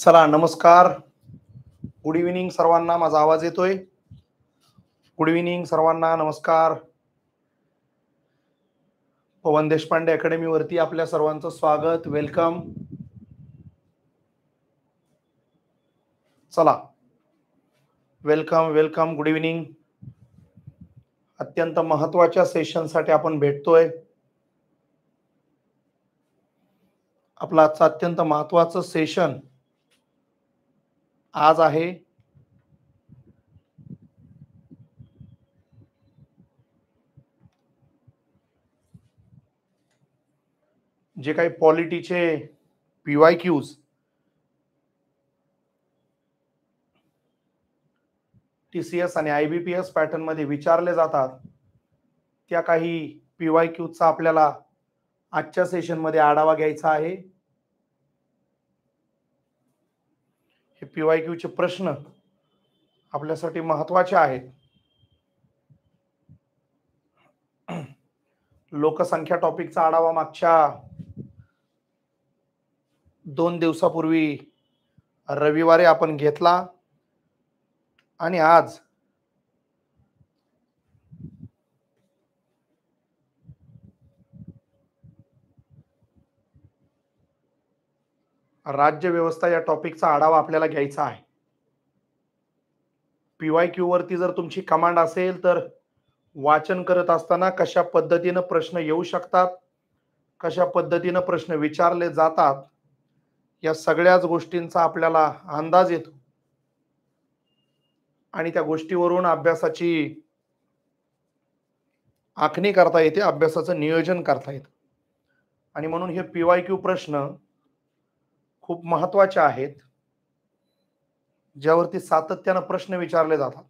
चला नमस्कार good evening सर्वांना माझा आवाज येतोय गुड इव्हिनिंग सर्वांना नमस्कार पवन देशपांडे अकॅडमीवरती आपल्या सर्वांचं स्वागत वेलकम चला वेलकम वेलकम गुड इव्हिनिंग अत्यंत महत्वाच्या सेशनसाठी आपण भेटतोय आपला आजचं अत्यंत महत्वाचं सेशन आज आहे जे काही पॉलिटीचे पीवाय क्यूज टीसीएस आणि आयबीपीएस पॅटर्न मध्ये विचारले जातात त्या काही पीवाय क्यूजचा आपल्याला आजच्या सेशनमध्ये आढावा घ्यायचा आहे पी वाय क्यूचे प्रश्न आपल्यासाठी महत्वाचे आहेत लोकसंख्या टॉपिकचा आढावा मागच्या दोन दिवसापूर्वी रविवारी आपण घेतला आणि आज राज्य व्यवस्था या टॉपिकचा आढावा आपल्याला घ्यायचा आहे पी वाय क्यूवरती जर तुमची कमांड असेल तर वाचन करत असताना कशा पद्धतीनं प्रश्न येऊ शकतात कशा पद्धतीनं प्रश्न विचारले जातात या सगळ्याच गोष्टींचा आपल्याला अंदाज येतो आणि त्या गोष्टीवरून अभ्यासाची आखणी करता येते अभ्यासाचं नियोजन करता येतं आणि म्हणून हे पी क्यू प्रश्न खूप महत्वाच्या आहेत ज्यावरती सातत्यानं प्रश्न विचारले जातात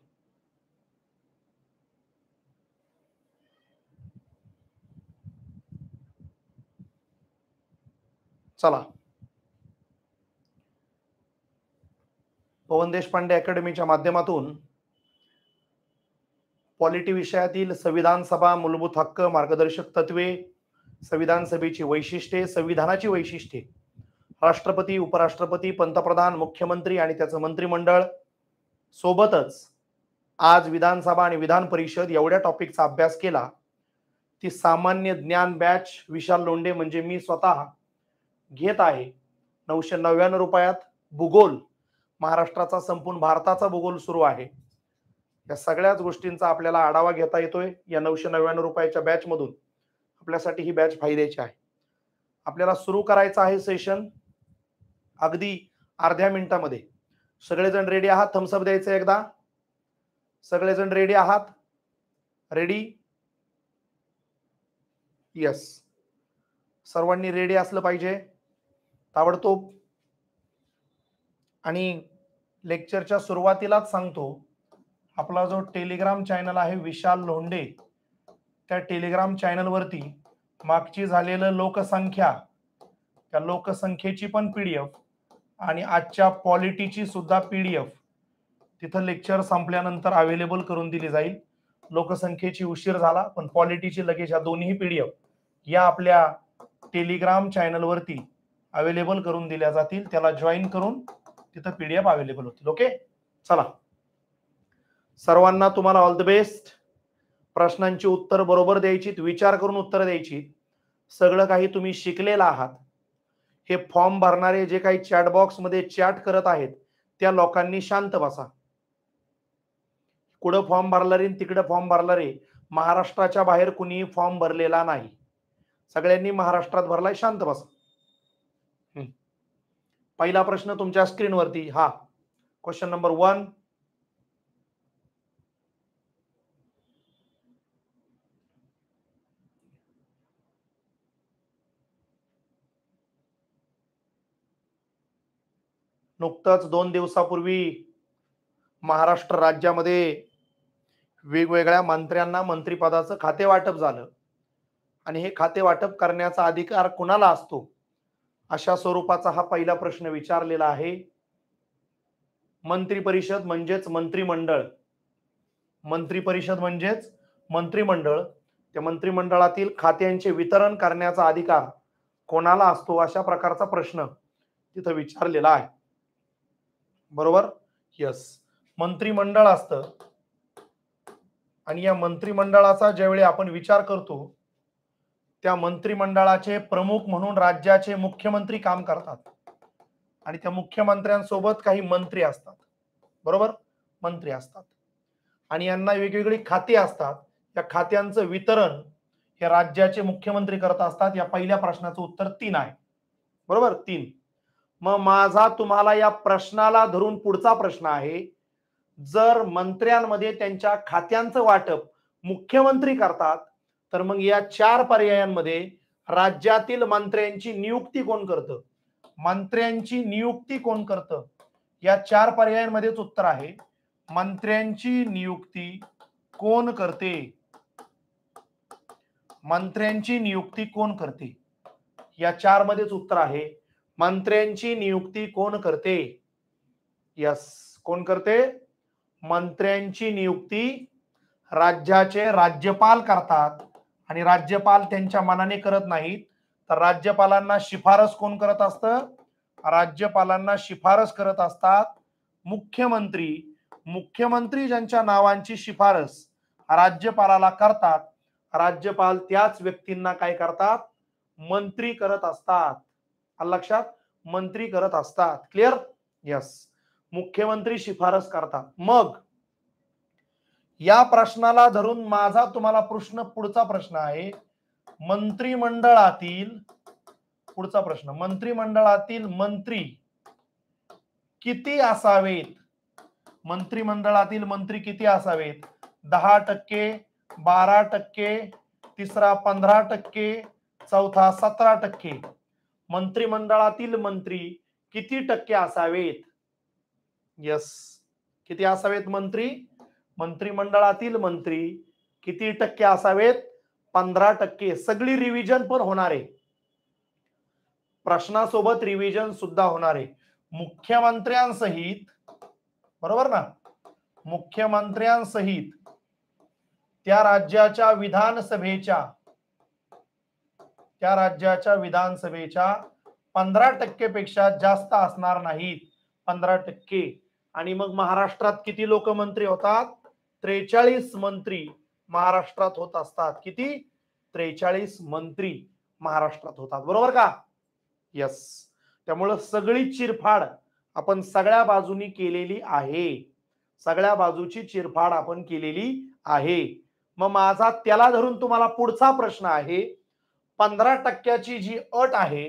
चला पवन देशपांडे अकॅडमीच्या माध्यमातून पॉलिटी विषयातील संविधान सभा मूलभूत हक्क मार्गदर्शक तत्वे संविधान सभेची वैशिष्ट्ये संविधानाची वैशिष्ट्ये राष्ट्रपती उपराष्ट्रपती पंतप्रधान मुख्यमंत्री आणि त्याचं मंत्रिमंडळ सोबतच आज विधानसभा आणि विधान परिषद एवढ्या टॉपिकचा अभ्यास केला ती सामान्य ज्ञान बॅच विशाल लोंडे म्हणजे मी स्वतः घेत आहे नऊशे नव्याण्णव रुपयात भूगोल महाराष्ट्राचा संपूर्ण भारताचा भूगोल सुरू आहे या सगळ्याच गोष्टींचा आपल्याला आढावा घेता येतोय या नऊशे नव्याण्णव रुपयाच्या बॅचमधून आपल्यासाठी ही बॅच फायद्याची आहे आपल्याला सुरू करायचं आहे सेशन अगदी अर्ध्या मिनिटामध्ये सगळेजण रेडी आहात थम्सअप द्यायचं एकदा सगळेजण रेडी आहात रेडी यस सर्वांनी रेडी असलं पाहिजे ताबडतोब आणि लेक्चरच्या सुरुवातीलाच सांगतो आपला जो टेलिग्राम चॅनल आहे विशाल लोंडे त्या टेलिग्राम चॅनलवरती मागची झालेलं लोकसंख्या त्या लोकसंख्येची पण पीडीएफ आणि आजच्या पॉलिटीची सुद्धा पीडीएफ तिथं लेक्चर संपल्यानंतर अवेलेबल करून दिली जाईल लोकसंख्येची उशीर झाला पण पॉलिटीची लगेच या दोन्ही पीडीएफ या आपल्या टेलिग्राम चॅनलवरती अवेलेबल करून दिल्या जातील त्याला जॉईन करून तिथं पीडीएफ अवेलेबल होतील ओके चला सर्वांना तुम्हाला ऑल द बेस्ट प्रश्नांची उत्तर बरोबर द्यायची विचार करून उत्तर द्यायची सगळं काही तुम्ही शिकलेला आहात हे फॉर्म भरणारे जे काही चॅट मध्ये चॅट करत आहेत त्या लोकांनी शांत बसा कुठं फॉर्म भरला रे तिकडं फॉर्म भरला रे महाराष्ट्राच्या बाहेर कुणी फॉर्म भरलेला नाही सगळ्यांनी महाराष्ट्रात भरलाय शांत बसा पहिला प्रश्न तुमच्या स्क्रीनवरती हा क्वेश्चन नंबर वन नुकतंच दोन दिवसापूर्वी महाराष्ट्र राज्यामध्ये वेगवेगळ्या मंत्र्यांना मंत्रिपदाचं खाते वाटप झालं आणि हे खाते वाटप करण्याचा अधिकार कुणाला असतो अशा स्वरूपाचा हा पहिला प्रश्न विचारलेला आहे मंत्री परिषद म्हणजेच मंत्रिमंडळ मंत्री परिषद म्हणजेच मंत्रिमंडळ त्या मंत्रिमंडळातील खात्यांचे वितरण करण्याचा अधिकार कोणाला असतो अशा प्रकारचा प्रश्न तिथं विचारलेला आहे बरोबर यस मंत्रिमंडळ असतं आणि या मंत्रिमंडळाचा ज्यावेळी आपण विचार करतो त्या मंत्रिमंडळाचे प्रमुख म्हणून राज्याचे मुख्यमंत्री काम करतात आणि त्या मुख्यमंत्र्यांसोबत काही मंत्री असतात बरोबर मंत्री असतात आणि यांना वेगवेगळी खाती असतात या खात्यांचं वितरण हे राज्याचे मुख्यमंत्री करत असतात या पहिल्या प्रश्नाचं उत्तर तीन आहे बरोबर तीन मग माझा तुम्हाला या प्रश्नाला धरून पुढचा प्रश्न आहे जर मंत्र्यांमध्ये त्यांच्या खात्यांचं वाटप मुख्यमंत्री करतात तर मग या चार पर्यायांमध्ये राज्यातील मंत्र्यांची नियुक्ती कोण करतं मंत्र्यांची नियुक्ती कोण करतं या चार पर्यायांमध्येच उत्तर आहे मंत्र्यांची नियुक्ती कोण करते मंत्र्यांची नियुक्ती कोण करते या चार मध्येच उत्तर आहे मंत्र्यांची नियुक्ती कोण करते यस कोण करते मंत्र्यांची नियुक्ती राज्याचे राज्यपाल करतात आणि राज्यपाल त्यांच्या मनाने करत नाहीत तर राज्यपालांना शिफारस कोण करत असत राज्यपालांना शिफारस करत असतात मुख्यमंत्री मुख्यमंत्री ज्यांच्या नावांची शिफारस राज्यपालाला करतात राज्यपाल त्याच व्यक्तींना काय करतात मंत्री करत असतात लक्षात मंत्री करत असतात क्लिअर यस मुख्यमंत्री शिफारस करतात मग या प्रश्नाला धरून माझा तुम्हाला प्रश्न पुढचा प्रश्न आहे मंत्रिमंडळातील पुढचा प्रश्न मंत्रिमंडळातील मंत्री किती असावेत मंत्रिमंडळातील मंत्री किती असावेत दहा टक्के बारा टक्के तिसरा पंधरा टक्के चौथा सतरा टक्के मंत्रिमंडळातील मंत्री किती टक्के असावेत यस किती असावेत मंत्री मंत्रिमंडळातील मंत्री किती टक्के असावेत पंधरा टक्के सगळी रिव्हिजन पण होणार आहे प्रश्नासोबत रिव्हिजन सुद्धा होणार आहे मुख्यमंत्र्यांसहित बरोबर ना मुख्यमंत्र्यांसहित त्या राज्याच्या विधानसभेच्या त्या राज्याच्या विधानसभेच्या पंधरा पेक्षा जास्त असणार नाहीत पंधरा टक्के आणि मग महाराष्ट्रात किती लोकमंत्री होतात त्रेचाळीस मंत्री महाराष्ट्रात होत असतात किती त्रेचाळीस मंत्री महाराष्ट्रात होतात बरोबर का यस त्यामुळं सगळी चिरफाड आपण सगळ्या बाजूनी केलेली आहे सगळ्या बाजूची चिरफाड आपण केलेली आहे मग माझा त्याला धरून तुम्हाला पुढचा प्रश्न आहे पंधरा टक्क्याची जी अट आहे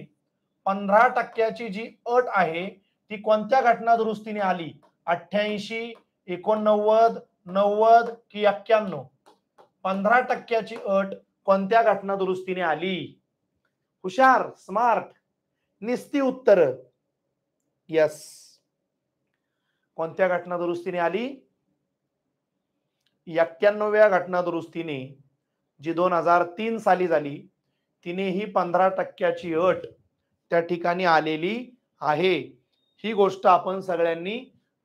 पंधरा टक्क्याची जी अट आहे ती कोणत्या घटना दुरुस्तीने आली अठ्ठ्याऐंशी एकोणनव्वद नव्वद कि एक्क्याण्णव पंधरा टक्क्याची अट कोणत्या घटना दुरुस्तीने आली हुशार स्मार्ट निस्ती उत्तर यस कोणत्या घटना दुरुस्तीने आली एक्क्याण्णव्या घटना दुरुस्तीने जी दोन हजार तीन साली झाली तिनेही पंधरा टक्क्याची अट त्या ठिकाणी आलेली आहे ही गोष्ट आपण सगळ्यांनी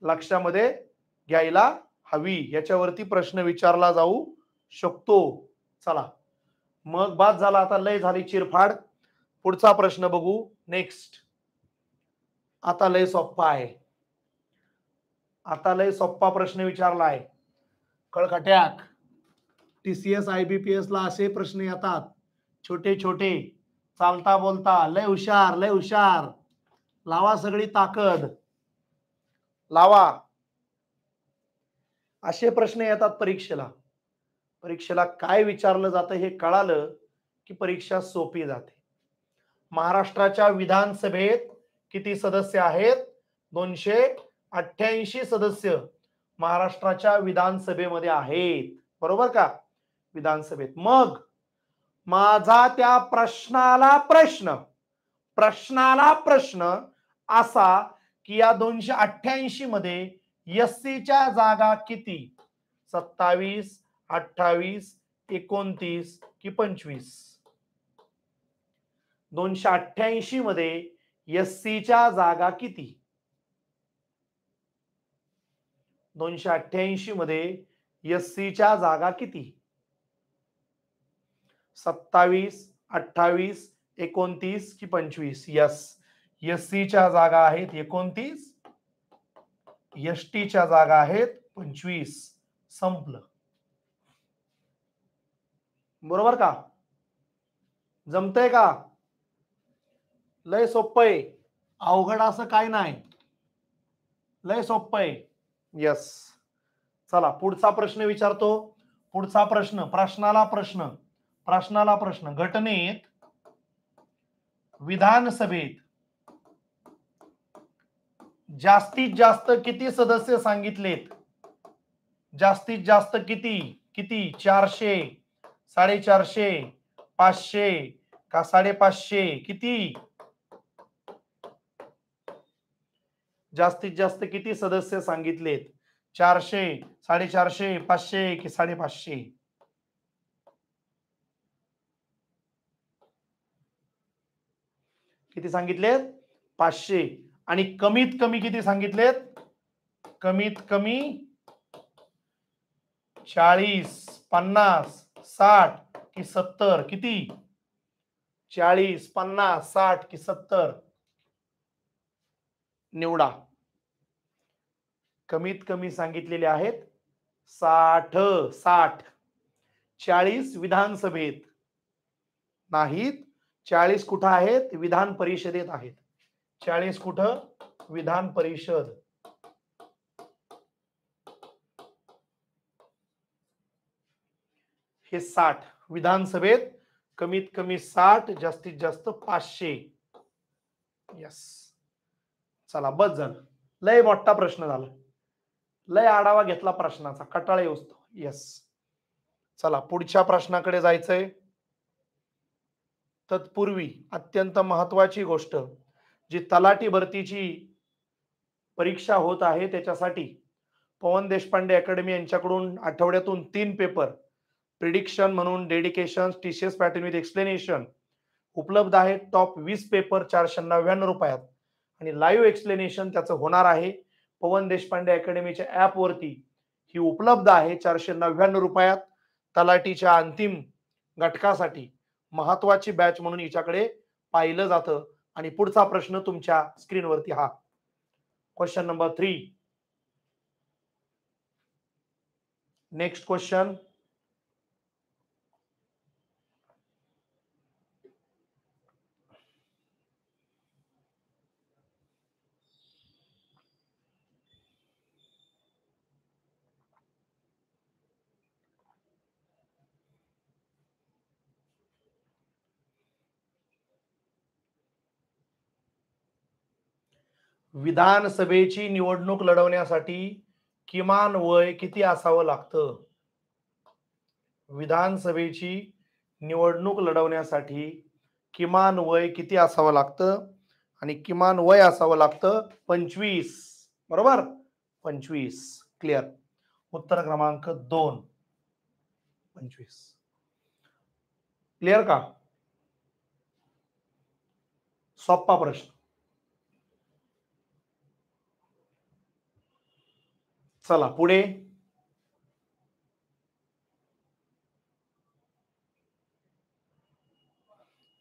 लक्षामध्ये घ्यायला हवी याच्यावरती प्रश्न विचारला जाऊ शकतो चला मग बाद झाला आता लय झाली चिरफाड पुढचा प्रश्न बघू नेक्स्ट आता लय सोप्पा आहे आता लय सोप्पा प्रश्न विचारला आहे कळखट्याक T C S I B P S ला असे प्रश्न येतात छोटे छोटे चालता बोलता लय हुशार लय हुशार लावा सगळी ताकद लावा असे प्रश्न येतात परीक्षेला परीक्षेला काय विचारलं जातं हे कळालं की परीक्षा सोपी जाते महाराष्ट्राच्या विधानसभेत किती सदस्य आहेत दोनशे अठ्ठ्याऐंशी सदस्य महाराष्ट्राच्या विधानसभेमध्ये आहेत बरोबर का विधानसभेत मग माझा त्या प्रश्नाला प्रश्न प्रश्नाला प्रश्न असा की या दोनशे अठ्ठ्याऐंशी मध्ये एससीच्या जागा किती सत्तावीस अठ्ठावीस एकोणतीस कि पंचवीस दोनशे अठ्ठ्याऐंशी मध्ये एससीच्या जागा किती दोनशे अठ्ठ्याऐंशी मध्ये एससीच्या जागा किती सत्तावीस अठ्ठावीस एकोणतीस कि पंचवीस यस एस च्या जागा आहेत एकोणतीस एस टीच्या जागा आहेत पंचवीस संपलं बरोबर का जमतय का लय सोपय अवघड असं काय नाही लय सोपय यस चला पुढचा प्रश्न विचारतो पुढचा प्रश्न प्रश्नाला प्रश्न प्रश्नाला प्रश्न घटनेत विधानसभेत जास्तीत जास्त किती सदस्य सांगितलेत जास्तीत जास्त किती किती चारशे साडेचारशे पाचशे का साडेपाचशे किती जास्तीत जास्त किती सदस्य सांगितलेत चारशे साडेचारशे पाचशे कि साडेपाचशे किती सांगितलेत पाचशे आणि कमीत कमी किती सांगितलेत कमीत कमी चाळीस पन्नास साठ कि सत्तर किती चाळीस पन्नास साठ कि सत्तर निवडा कमीत कमी सांगितलेले आहेत साठ साठ चाळीस विधानसभेत नाहीत चाळीस कुठं आहेत विधान परिषदेत आहेत चाळीस कुठं विधान परिषद हे साठ विधानसभेत कमीत कमी साठ जास्तीत जास्त पाचशे यस चला बस झालं लय मोठा प्रश्न झाला लय आढावा घेतला प्रश्नाचा कटाळे उचतो यस. चला पुढच्या प्रश्नाकडे जायचंय तत्पूर्वी अत्यंत महत्त्वाची गोष्ट जी तलाठी भरतीची परीक्षा होत आहे त्याच्यासाठी पवन देशपांडे अकॅडमी यांच्याकडून आठवड्यातून तीन पेपर प्रिडिक्शन म्हणून dedication TCS pattern with explanation उपलब्ध आहे टॉप वीस पेपर चारशे नव्याण्णव रुपयात आणि लाईव्ह एक्सप्लेनेशन त्याचं होणार आहे पवन देशपांडे अकॅडमीच्या ॲपवरती ही उपलब्ध आहे चारशे नव्याण्णव रुपयात तलाठीच्या अंतिम घटकासाठी महत्वाची बॅच म्हणून हिच्याकडे पाहिलं जातं आणि पुढचा प्रश्न तुमच्या स्क्रीनवरती हा question number three next question विधानसभेची निवडणूक लढवण्यासाठी किमान वय किती असावं लागतं विधानसभेची निवडणूक लढवण्यासाठी किमान वय किती असावं लागतं आणि किमान वय असावं लागतं पंचवीस बरोबर पंचवीस क्लिअर उत्तर क्रमांक दोन पंचवीस क्लिअर का सोप्पा प्रश्न चला पुढे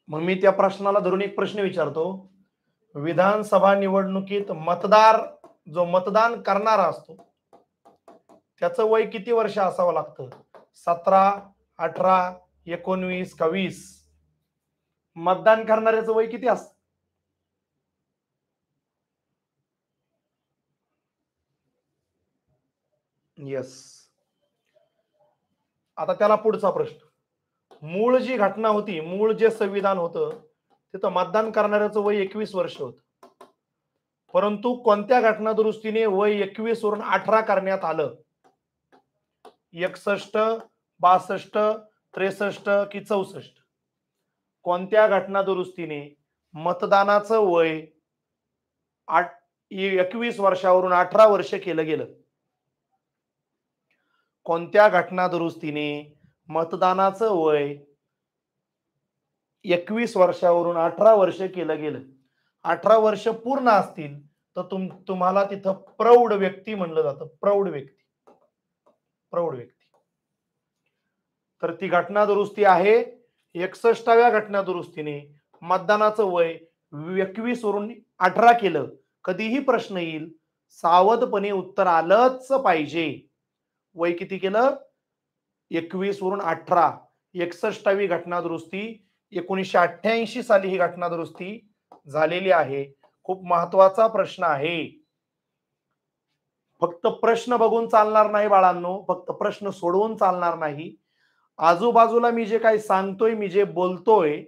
मग मी त्या प्रश्नाला धरून एक प्रश्न विचारतो विधानसभा निवडणुकीत मतदार जो मतदान करणारा असतो त्याच वय किती वर्ष असावं लागतं सतरा अठरा एकोणवीस का वीस मतदान करणाऱ्याचं वय किती असत येस आता त्याला पुढचा प्रश्न मूळ जी घटना होती मूळ जे संविधान होत तिथं मतदान करणाऱ्याचं वय एकवीस वर्ष होत परंतु कोणत्या घटना दुरुस्तीने वय एकवीस वरून अठरा करण्यात आलं एकसष्ट बासष्ट त्रेसष्ट कि चौसष्ट कोणत्या घटना दुरुस्तीने मतदानाचं वय आठ एकवीस वर्षावरून अठरा वर्ष केलं गेलं कोणत्या घटना दुरुस्तीने मतदानाचं वय एकवीस वर्षावरून अठरा वर्ष केलं गेलं अठरा वर्ष पूर्ण असतील तर तुम तुम्हाला तिथं प्रौढ व्यक्ती म्हणलं जातं प्रौढ व्यक्ती प्रौढ व्यक्ती तर ती घटना दुरुस्ती आहे एकसष्टाव्या घटना दुरुस्तीने मतदानाचं वय एकवीस वरून अठरा केलं कधीही प्रश्न येईल सावधपणे उत्तर आलंच पाहिजे वय किती केलं एकवीस वरून अठरा एकसष्टावी घटना दुरुस्ती एकोणीसशे अठ्ठ्याऐंशी साली ही घटना दुरुस्ती झालेली आहे खूप महत्वाचा प्रश्न आहे फक्त प्रश्न बघून चालणार नाही बाळांनो फक्त प्रश्न सोडवून चालणार नाही आजूबाजूला मी जे काही सांगतोय मी जे बोलतोय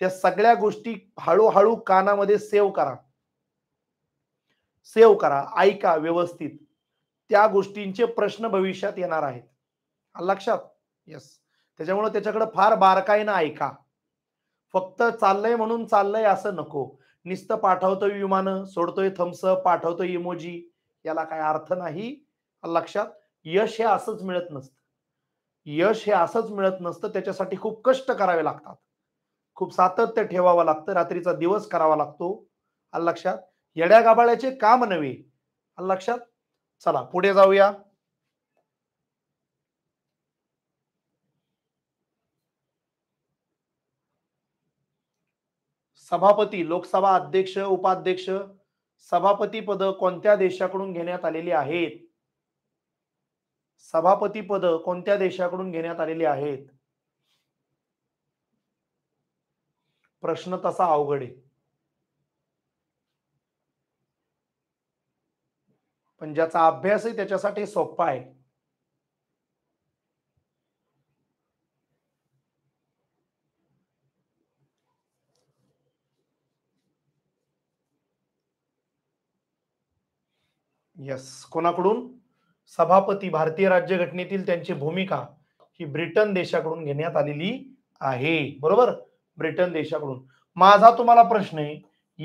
त्या सगळ्या गोष्टी हळूहळू कानामध्ये सेव्ह करा सेव्ह करा ऐका व्यवस्थित त्या गोष्टींचे प्रश्न भविष्यात येणार आहेत लक्षात येस त्याच्यामुळे त्याच्याकडे फार बारकाईनं ऐका फक्त चाललंय म्हणून चाललंय असं नको नुसतं पाठवतोय विमानं सोडतोय थम्सअप पाठवतोय इमोजी याला काय अर्थ नाही लक्षात यश हे असंच मिळत नसतं यश हे असंच मिळत नसतं त्याच्यासाठी खूप कष्ट करावे लागतात खूप सातत्य ठेवावं लागतं रात्रीचा दिवस करावा लागतो लक्षात येड्या गाभाळ्याचे काम नव्हे लक्षात चला पुढे जाऊया सभापती लोकसभा अध्यक्ष उपाध्यक्ष सभापती पद कोणत्या देशाकडून घेण्यात आलेली आहेत सभापती पद कोणत्या देशाकडून घेण्यात आलेली आहेत प्रश्न तसा अवघड आहे पण ज्याचा अभ्यासही त्याच्यासाठी सोपा आहे यस कोणाकडून सभापती भारतीय राज्यघटनेतील त्यांची भूमिका ही ब्रिटन देशाकडून घेण्यात आलेली आहे बरोबर ब्रिटन देशाकडून माझा तुम्हाला प्रश्न आहे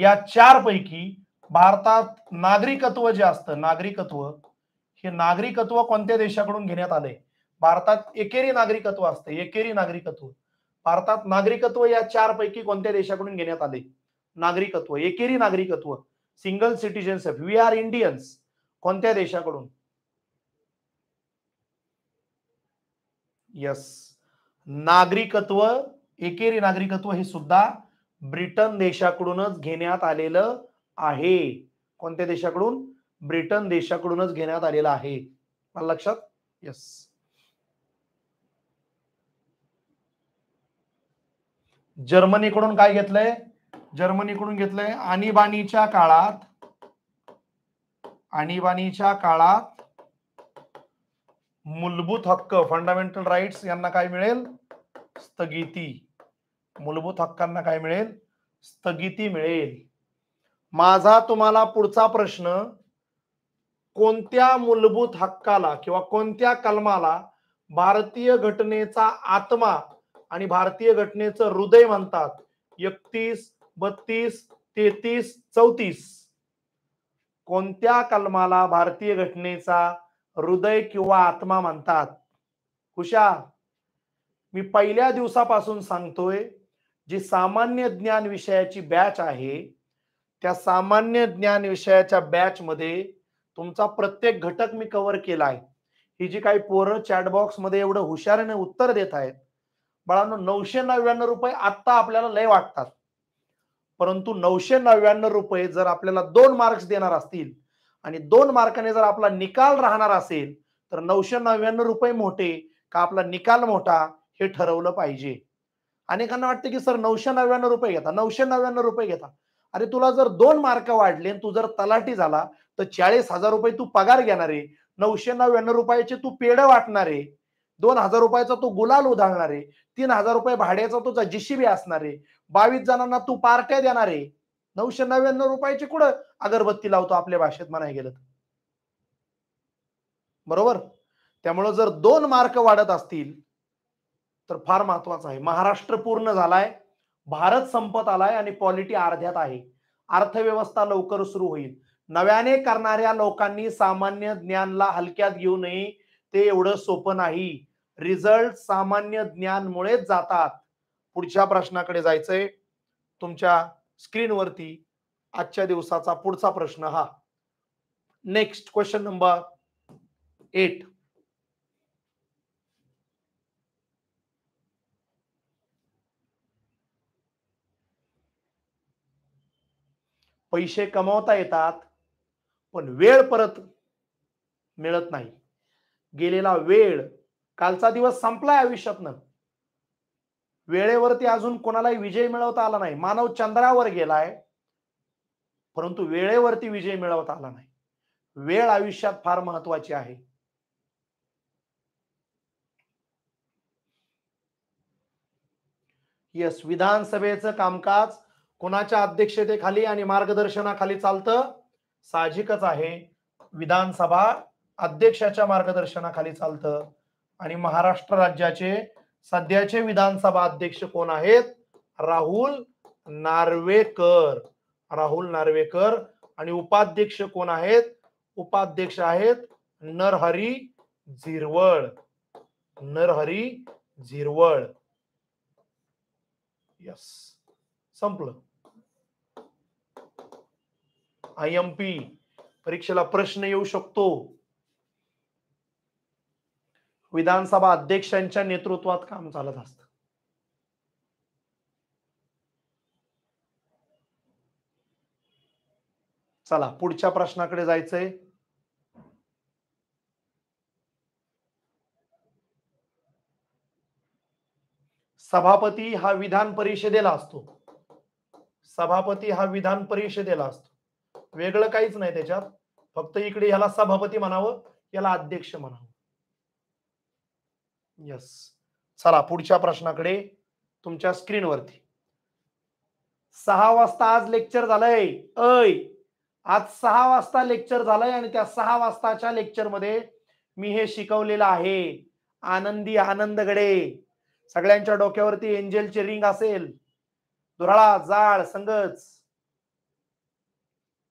या चार पैकी भारतात नागरिकत्व जे असतं नागरिकत्व हे नागरिकत्व कोणत्या देशाकडून घेण्यात आले भारतात एकेरी नागरिकत्व असतं एकेरी नागरिकत्व भारतात नागरिकत्व या चार पैकी कोणत्या देशाकडून घेण्यात आले नागरिकत्व एकेरी नागरिकत्व single citizenship we are Indians कोणत्या देशाकडून यस नागरिकत्व एकेरी नागरिकत्व हे सुद्धा ब्रिटन देशाकडूनच घेण्यात आलेलं आहे कोणत्या देशाकडून ब्रिटन देशाकडूनच घेण्यात आलेला आहे मला लक्षात येस जर्मनीकडून काय घेतलंय जर्मनीकडून घेतलंय आणीबाणीच्या काळात आणीबाणीच्या काळात मूलभूत हक्क फंडामेंटल राईट्स यांना काय मिळेल स्थगिती मूलभूत हक्कांना काय मिळेल स्थगिती मिळेल माझा तुम्हाला पुढचा प्रश्न कोणत्या मूलभूत हक्काला किंवा कोणत्या कलमाला भारतीय घटनेचा आत्मा आणि भारतीय घटनेचं हृदय म्हणतात एकतीस बत्तीस तेहतीस चौतीस कोणत्या कलमाला भारतीय घटनेचा हृदय किंवा आत्मा म्हणतात हुशार मी पहिल्या दिवसापासून सांगतोय जी सामान्य ज्ञान विषयाची बॅच आहे त्या सामान्य ज्ञान विषयाच्या बॅच मध्ये तुमचा प्रत्येक घटक मी कव्हर केला आहे ही जी काही पोरं चॅटबॉक्स मध्ये एवढं हुशारीने उत्तर देत आहेत बाळांनो नऊशे नव्याण्णव रुपये आत्ता आपल्याला लय वाटतात परंतु नऊशे नव्याण्णव रुपये जर आपल्याला दोन मार्क्स देणार असतील आणि दोन मार्काने जर आपला निकाल राहणार असेल तर नऊशे नव्याण्णव रुपये मोठे का आपला निकाल मोठा हे ठरवलं पाहिजे अनेकांना वाटतं की सर नऊशे नव्याण्णव रुपये घेता नऊशे नव्याण्णव रुपये घेता अरे तुला जर दोन मार्क वाढले तू जर तलाठी झाला तर चाळीस हजार रुपये तू पगार घेणार आहे नऊशे नव्याण्णव रुपयाचे तू पेड वाटणार आहे दोन हजार रुपयाचा तू गुलाल उधळणार आहे तीन हजार रुपये भाड्याचा तुझा जिशिबी असणार आहे बावीस जणांना तू पार्ट्या देणार आहे नऊशे नव्याण्णव रुपयाची कुठं अगरबत्ती लावतो आपल्या भाषेत म्हणाय गेलं बरोबर त्यामुळं जर दोन मार्क वाढत असतील तर फार महत्वाचं आहे महाराष्ट्र पूर्ण झालाय भारत संपत आलाय आणि पॉलिटी अर्ध्यात आहे अर्थव्यवस्था लवकर सुरू होईल नव्याने करणाऱ्या लोकांनी सामान्य ज्ञानला हलक्यात घेऊ नये ते एवढं सोपं नाही रिझल्ट सामान्य ज्ञानमुळेच जातात पुढच्या प्रश्नाकडे जायचंय तुमच्या स्क्रीनवरती आजच्या दिवसाचा पुढचा प्रश्न हा नेक्स्ट क्वेश्चन नंबर एट पैसे कमावता येतात पण वेळ परत मिळत नाही गेलेला वेळ कालचा दिवस संपलाय आयुष्यातनं वेळेवरती अजून कोणालाही विजय मिळवता आला नाही मानव चंद्रावर गेलाय परंतु वेळेवरती विजय मिळवता आला नाही वेळ आयुष्यात फार महत्वाची आहे यस विधानसभेचं कामकाज कोणाच्या अध्यक्षतेखाली आणि मार्गदर्शनाखाली चालतं साहजिकच आहे विधानसभा अध्यक्षाच्या मार्गदर्शनाखाली चालतं आणि महाराष्ट्र राज्याचे सध्याचे विधानसभा अध्यक्ष कोण आहेत राहुल नार्वेकर राहुल नार्वेकर आणि उपाध्यक्ष कोण आहेत उपाध्यक्ष आहेत नरहरी झिरवळ नरहरी झिरवळ यस संपलं आय एम पी परीक्षेला प्रश्न येऊ शकतो विधानसभा अध्यक्षांच्या नेतृत्वात काम चालत असत चला पुढच्या प्रश्नाकडे जायचंय सभापती हा विधान परिषदेला असतो सभापती हा विधान परिषदेला असतो वेगळं काहीच नाही त्याच्यात फक्त इकडे याला सभापती म्हणावं याला अध्यक्ष म्हणावं यस चला पुढच्या प्रश्नाकडे तुमच्या स्क्रीनवरती सहा वाजता आज लेक्चर झालंय अय आज सहा वाजता लेक्चर झालंय आणि त्या सहा वाजताच्या लेक्चर मध्ये मी हे शिकवलेलं आहे आनंदी आनंदगडे सगळ्यांच्या डोक्यावरती एंजेलचे रिंग असेल दुराळा जाळ संगच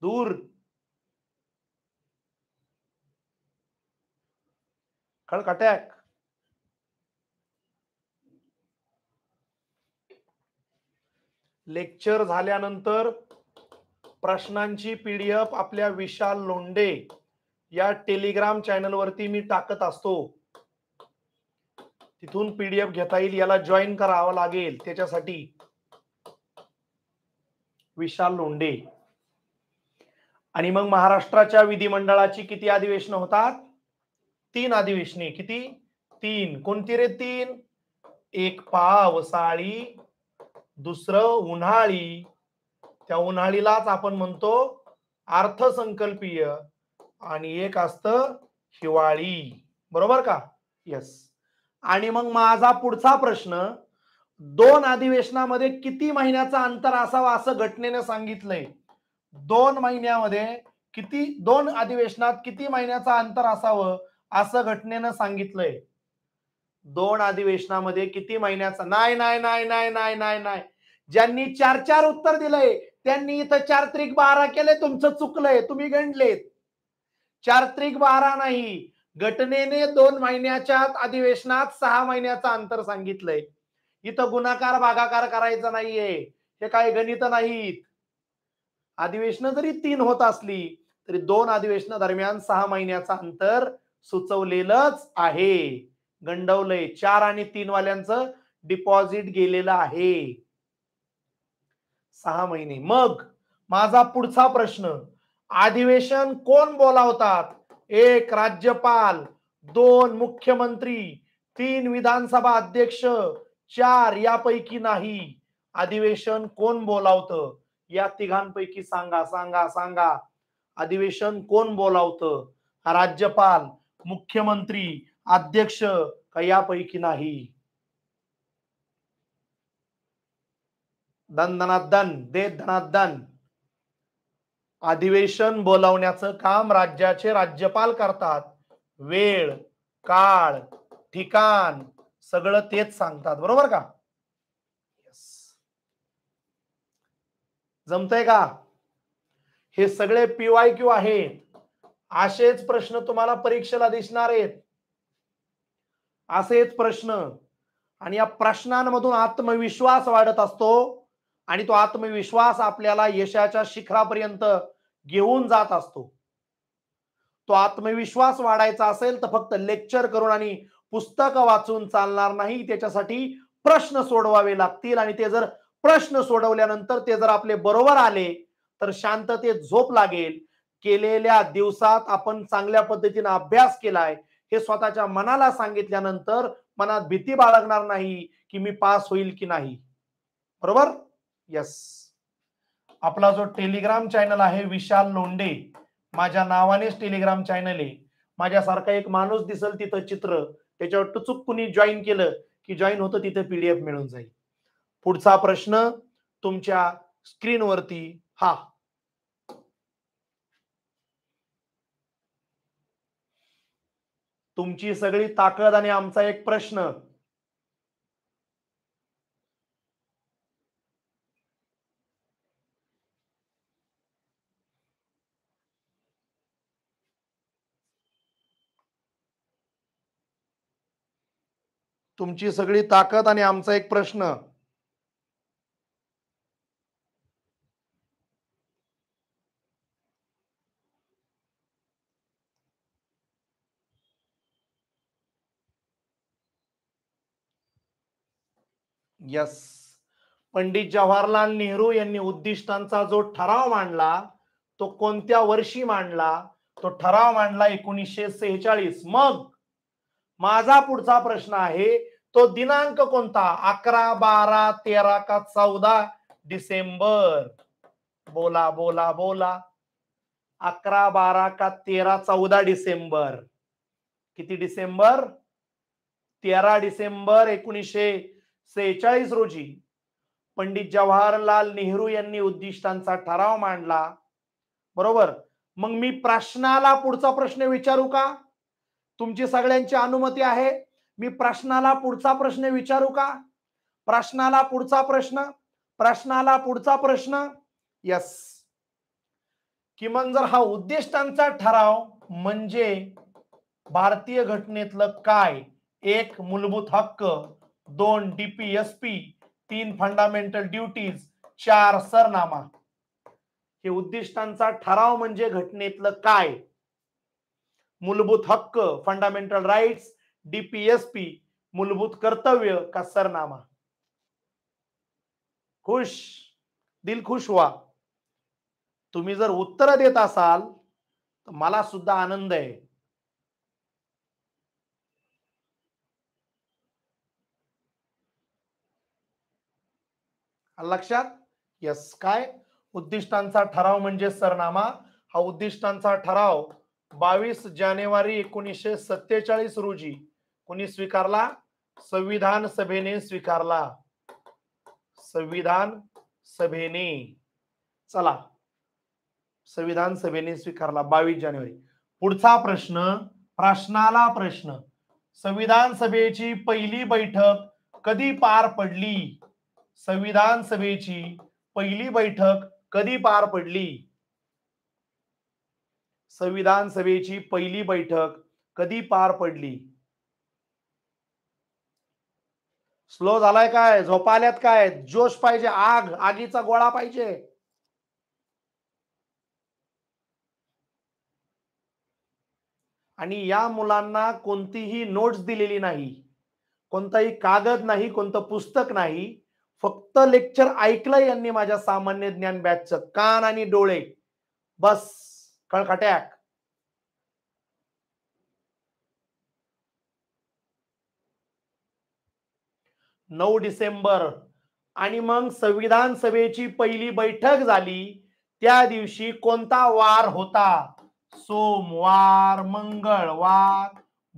दूर खडक अटॅक लेक्चर झाल्यानंतर प्रश्नांची पीडीएफ आपल्या विशाल लोंडे या टेलिग्राम वरती मी टाकत असतो तिथून पीडीएफ घेता येईल याला जॉईन करावं लागेल त्याच्यासाठी विशाल लोंडे आणि मग महाराष्ट्राच्या विधिमंडळाची किती अधिवेशन होतात तीन अधिवेशने किती तीन कोणती रे तीन एक पावसाळी दुसरं उन्हाळी त्या उन्हाळीलाच आपण म्हणतो अर्थसंकल्पीय आणि एक असतं हिवाळी बरोबर का यस आणि मग माझा पुढचा प्रश्न दोन अधिवेशनामध्ये किती महिन्याचा अंतर असावा असं घटनेनं सांगितलंय दोन महिन्यामध्ये किती दोन अधिवेशनात किती महिन्याचं अंतर असावं असं घटनेनं सांगितलंय दोन अधिवेशनामध्ये किती महिन्याचा नाही नाही नाही नाही नाही नाही नाही ज्यांनी चार चार उत्तर दिलंय त्यांनी इथं चार त्रिक बारा केले तुमचं चुकलंय तुम्ही गणलेत चार त्रिक बारा नाही घटनेने दोन महिन्याच्या अधिवेशनात सहा महिन्याचं अंतर सांगितलंय इथं गुणाकार भागाकार करायचा नाहीये हे काही गणित नाहीत अधिवेशनं जरी तीन होत असली तरी दोन अधिवेशना दरम्यान सहा महिन्याचं अंतर सुचवलेलंच आहे गंडवलंय चार आणि तीन वाल्यांचं डिपॉझिट गेलेलं आहे सहा महिने मग माझा पुढचा प्रश्न अधिवेशन कोण बोलावतात एक राज्यपाल दोन मुख्यमंत्री तीन विधानसभा अध्यक्ष चार यापैकी नाही अधिवेशन कोण बोलावतं या तिघांपैकी सांगा सांगा सांगा अधिवेशन कोण बोलावत राज्यपाल मुख्यमंत्री अध्यक्ष का यापैकी नाही दन दनादन दे दन अधिवेशन बोलावण्याचं काम राज्याचे राज्यपाल करतात वेळ काळ ठिकाण सगळं तेच सांगतात बरोबर का जमतय का हे सगळे पीवाय क्यू आहेत असेच प्रश्न तुम्हाला परीक्षेला दिसणार आहेत असेच प्रश्न आणि या प्रश्नांमधून आत्मविश्वास वाढत असतो आणि तो आत्मविश्वास आपल्याला यशाच्या शिखरापर्यंत घेऊन जात असतो तो आत्मविश्वास वाढायचा असेल तर फक्त लेक्चर करून आणि पुस्तक वाचून चालणार नाही त्याच्यासाठी प्रश्न सोडवावे लागतील आणि ते जर प्रश्न सोडवल्यानंतर ते जर आपले बरोबर आले तर शांततेत झोप लागेल केलेल्या दिवसात आपण चांगल्या पद्धतीने अभ्यास केलाय हे स्वतःच्या मनाला सांगितल्यानंतर मनात भीती बाळगणार नाही की मी पास होईल की नाही बरोबर यस आपला जो टेलिग्राम चॅनल आहे विशाल लोंडे माझ्या नावानेच टेलिग्राम चॅनल आहे माझ्यासारखा एक माणूस दिसल तिथं चित्र त्याच्यावर टुचूक कुणी जॉईन केलं की जॉईन होतं तिथे पीडीएफ मिळून जाईल पुढचा प्रश्न तुमच्या स्क्रीनवरती हा तुमची सगळी ताकद आणि आमचा एक प्रश्न तुमची सगळी ताकद आणि आमचा एक प्रश्न यस पंडित जवाहरलाल नेहरू यांनी उद्दिष्टांचा जो ठराव मांडला तो कोणत्या वर्षी मांडला तो ठराव मांडला एकोणीसशे सेहेचाळीस मग माझा पुढचा प्रश्न आहे तो दिनांक कोणता अकरा बारा तेरा का चौदा डिसेंबर बोला बोला बोला अकरा बारा का तेरा चौदा डिसेंबर किती डिसेंबर तेरा डिसेंबर एकोणीसशे सेहेचाळीस रोजी पंडित जवाहरलाल नेहरू यांनी उद्दिष्टांचा ठराव मांडला बरोबर मग मी प्रश्नाला पुढचा प्रश्न विचारू का तुमची सगळ्यांची अनुमती आहे मी प्रश्नाला पुढचा प्रश्न विचारू का प्रश्नाला पुढचा प्रश्न प्रश्नाला पुढचा प्रश्न यस किमान जर हा उद्दिष्टांचा ठराव म्हणजे भारतीय घटनेतलं काय एक मूलभूत हक्क दोन डीपीएसपी तीन फंडामेंटल ड्युटीज चार सरनामा हे उद्दिष्टांचा ठराव म्हणजे घटनेतलं काय मूलभूत हक्क फंडामेंटल राईट्स डीपीएसपी मूलभूत कर्तव्य का सरनामा खुश दिल खुश हुआ, तुम्ही जर उत्तर देत असाल तर मला सुद्धा आनंद आहे लक्षात यस काय उद्दिष्टांचा ठराव म्हणजे सरनामा हा उद्दिष्टांचा ठराव बावीस जानेवारी एकोणीसशे सत्तेचाळीस रोजी कोणी स्वीकारला संविधान सभेने स्वीकारला संविधान सभेने चला संविधान सभेने स्वीकारला बावीस जानेवारी पुढचा प्रश्न प्रश्नाला प्रश्न संविधान सभेची पहिली बैठक कधी पार पडली संविधान सभेची पहिली बैठक कधी पार पडली संविधान सभेची पहिली बैठक कधी पार पडली स्लो झालाय काय झोपाल्यात काय जोश पाहिजे आग आगीचा गोळा पाहिजे आणि या मुलांना कोणतीही नोट्स दिलेली नाही कोणताही कागद नाही कोणतं पुस्तक नाही फक्त लेक्चर ऐकलं यांनी माझ्या सामान्य ज्ञान बॅचचं कान आणि डोळे बस खळखट्याक नऊ डिसेंबर आणि मग संविधान सभेची पहिली बैठक झाली त्या दिवशी कोणता वार होता सोमवार मंगळवार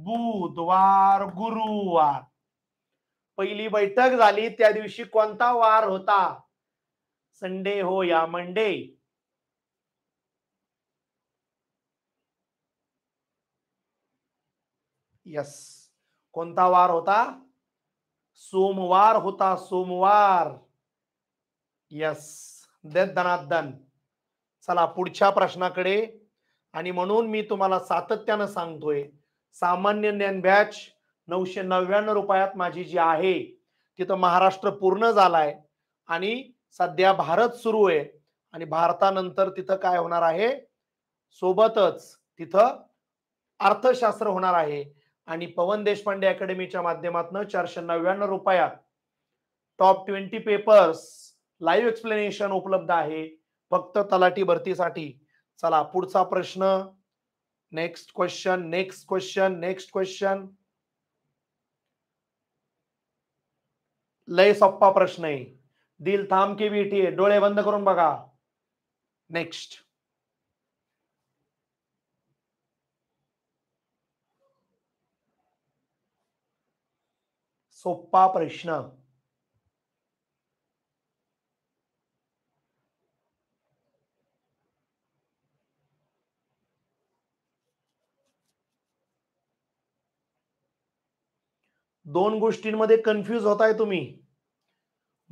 बुधवार गुरुवार पहिली बैठक झाली त्या दिवशी कोणता वार होता संडे हो या मंडे यस कोणता वार होता सोमवार होता सोमवार यस धनादन चला पुढच्या प्रश्नाकडे आणि म्हणून मी तुम्हाला सातत्यानं सांगतोय सामान्य ज्ञान बॅच नऊशे नव्याण्णव रुपयात माझी जी आहे तिथं महाराष्ट्र पूर्ण झालाय आणि सध्या भारत सुरू आहे आणि भारतानंतर तिथं काय होणार आहे सोबतच तिथं अर्थशास्त्र होणार आहे आणि पवन देशपांडे अकॅडमीच्या माध्यमातून चारशे नव्याण्णव रुपयात top twenty papers live explanation उपलब्ध आहे फक्त तलाठी भरतीसाठी चला पुढचा प्रश्न next question next question next question लय सोप्पा प्रश्न आहे दिल थांब की बीटी डोळे बंद करून बघा नेक्स्ट सोप्पा प्रश्न दोन गोष्टींमध्ये कन्फ्यूज होताय तुम्ही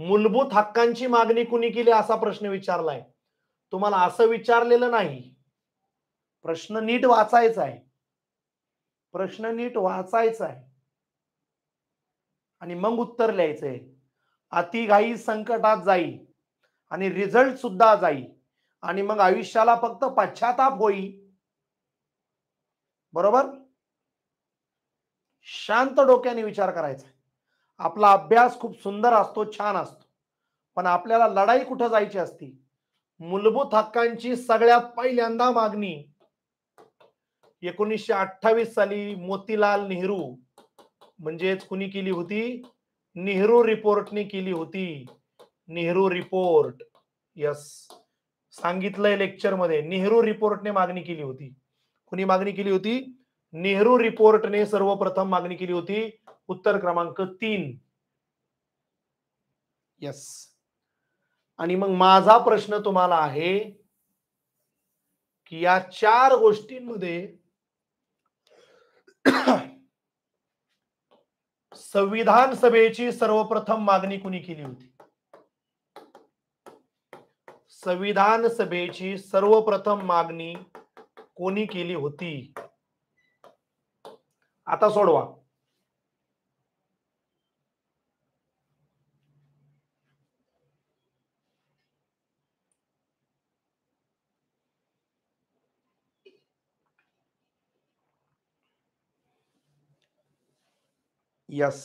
मूलभूत हक्कांची मागणी कुणी केली असा प्रश्न विचारलाय तुम्हाला असं विचारलेलं नाही प्रश्न नीट वाचायचा आहे प्रश्न नीट वाचायचा आहे आणि मग उत्तर लिहायचंय अतिघाई संकटात जाई आणि रिझल्ट सुद्धा जाई आणि मग आयुष्याला फक्त पश्चाताप होई बरोबर शांत डोक्याने विचार करायचा आपला अभ्यास खूप सुंदर असतो छान असतो पण आपल्याला लढाई कुठं जायची असती मूलभूत हक्कांची सगळ्यात पहिल्यांदा मागणी एकोणीसशे अठ्ठावीस साली मोतीलाल नेहरू म्हणजेच कुणी केली होती नेहरू रिपोर्टने केली होती नेहरू रिपोर्ट यस सांगितलंय मध्ये नेहरू रिपोर्टने मागणी केली होती कुणी मागणी केली होती नेहरू रिपोर्टने सर्वप्रथम मागणी केली होती उत्तर क्रमांक तीन यस आणि मग माझा प्रश्न तुम्हाला आहे की या चार गोष्टींमध्ये संविधान सभेची सर्वप्रथम मागणी कुणी केली होती संविधान सभेची सर्वप्रथम मागणी कोणी केली होती आता सोडवा यस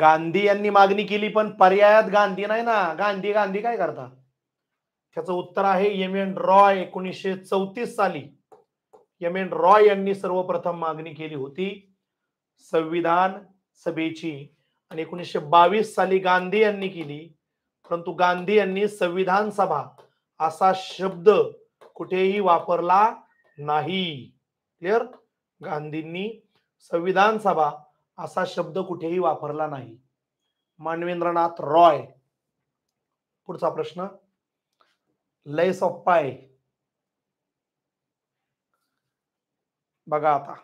गांधी यांनी मागणी केली पण पर्यायात गांधी नाही ना गांधी गांधी काय करता त्याचं उत्तर आहे एम एन रॉय एकोणीसशे चौतीस साली एम एन रॉय यांनी सर्वप्रथम मागणी केली होती संविधान सभेची आणि एकोणीसशे बावीस साली गांधी यांनी केली परंतु गांधी यांनी संविधान सभा असा शब्द कुठेही वापरला नाही क्लिअर गांधींनी संविधान सभा असा शब्द कुठेही वापरला नाही मानवेंद्रनाथ रॉय पुढचा प्रश्न लेस ऑफ पाय बघा आता